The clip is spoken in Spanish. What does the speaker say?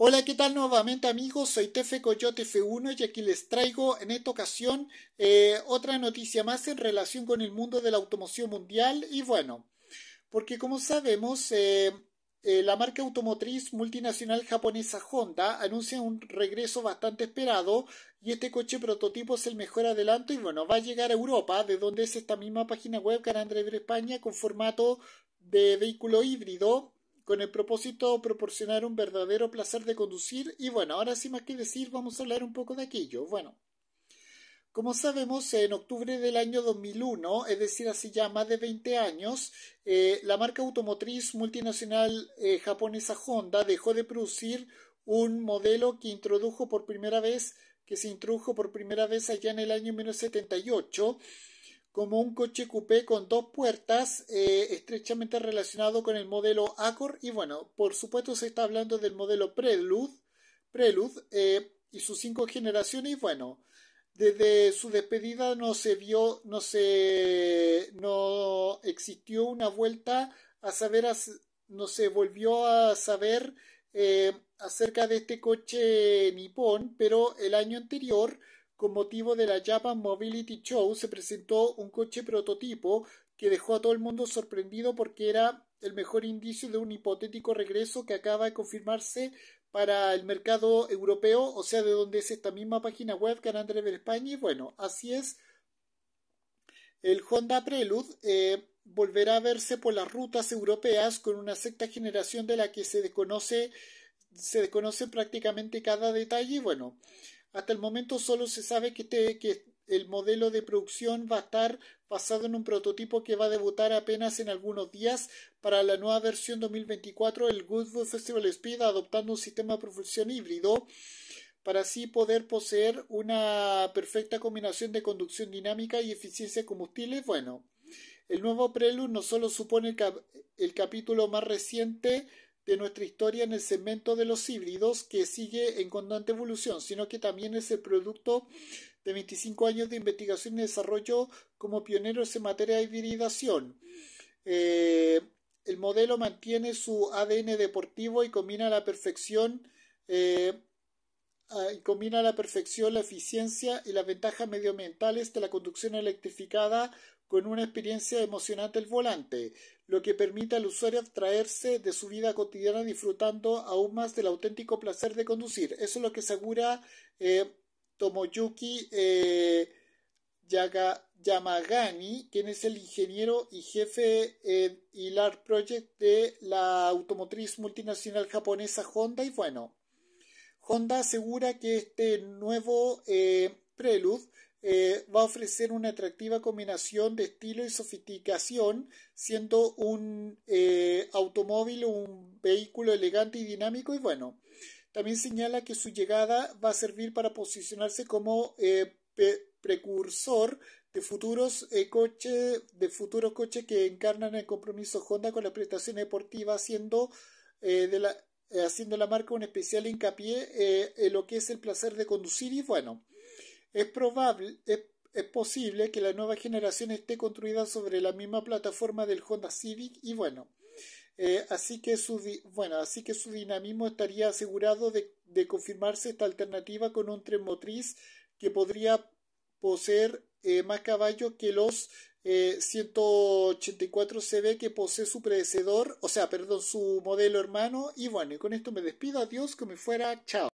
Hola, ¿qué tal nuevamente amigos? Soy Tefe Coyote F1 y aquí les traigo en esta ocasión eh, otra noticia más en relación con el mundo de la automoción mundial y bueno, porque como sabemos, eh, eh, la marca automotriz multinacional japonesa Honda anuncia un regreso bastante esperado y este coche prototipo es el mejor adelanto y bueno, va a llegar a Europa, de donde es esta misma página web de España con formato de vehículo híbrido con el propósito de proporcionar un verdadero placer de conducir. Y bueno, ahora sin más que decir, vamos a hablar un poco de aquello. Bueno, como sabemos, en octubre del año 2001, es decir, hace ya más de 20 años, eh, la marca automotriz multinacional eh, japonesa Honda dejó de producir un modelo que introdujo por primera vez, que se introdujo por primera vez allá en el año 1978 como un coche coupé con dos puertas eh, estrechamente relacionado con el modelo Accord y bueno, por supuesto se está hablando del modelo Prelude, Prelude eh, y sus cinco generaciones y bueno, desde su despedida no se vio, no se, no existió una vuelta a saber, no se volvió a saber eh, acerca de este coche nipón, pero el año anterior con motivo de la Japan Mobility Show se presentó un coche prototipo que dejó a todo el mundo sorprendido porque era el mejor indicio de un hipotético regreso que acaba de confirmarse para el mercado europeo, o sea, de donde es esta misma página web, Canal de España. Y bueno, así es. El Honda Prelude eh, volverá a verse por las rutas europeas con una sexta generación de la que se desconoce, se desconoce prácticamente cada detalle. Y bueno, hasta el momento solo se sabe que, el modelo de producción va a estar basado en un prototipo que va a debutar apenas en algunos días para la nueva versión 2024 el Goodwood Festival Speed adoptando un sistema de propulsión híbrido para así poder poseer una perfecta combinación de conducción dinámica y eficiencia combustible. Bueno, el nuevo Prelude no solo supone el capítulo más reciente de nuestra historia en el segmento de los híbridos que sigue en constante evolución, sino que también es el producto de 25 años de investigación y desarrollo como pioneros en materia de hibridación. Eh, el modelo mantiene su ADN deportivo y combina la perfección eh, y combina a la perfección la eficiencia y las ventajas medioambientales de la conducción electrificada con una experiencia emocionante al volante, lo que permite al usuario abstraerse de su vida cotidiana disfrutando aún más del auténtico placer de conducir. Eso es lo que asegura eh, Tomoyuki eh, Yamagani, quien es el ingeniero y jefe y Hilar Project de la automotriz multinacional japonesa Honda. Y bueno, Honda asegura que este nuevo eh, Prelude eh, va a ofrecer una atractiva combinación de estilo y sofisticación, siendo un eh, automóvil un vehículo elegante y dinámico y bueno. También señala que su llegada va a servir para posicionarse como eh, precursor de futuros coches, de futuros coches que encarnan el compromiso Honda con la prestación deportiva, haciendo la haciendo la marca un especial hincapié en lo que es el placer de conducir y bueno. Es probable, es, posible que la nueva generación esté construida sobre la misma plataforma del Honda Civic y bueno, eh, así, que su, bueno, así que su dinamismo estaría asegurado de, confirmarse esta alternativa con un tren motriz que podría poseer eh, más caballos que los eh, 184 CB que posee su predecedor, o sea, perdón, su modelo hermano. Y bueno, y con esto me despido, adiós, que me fuera, chao.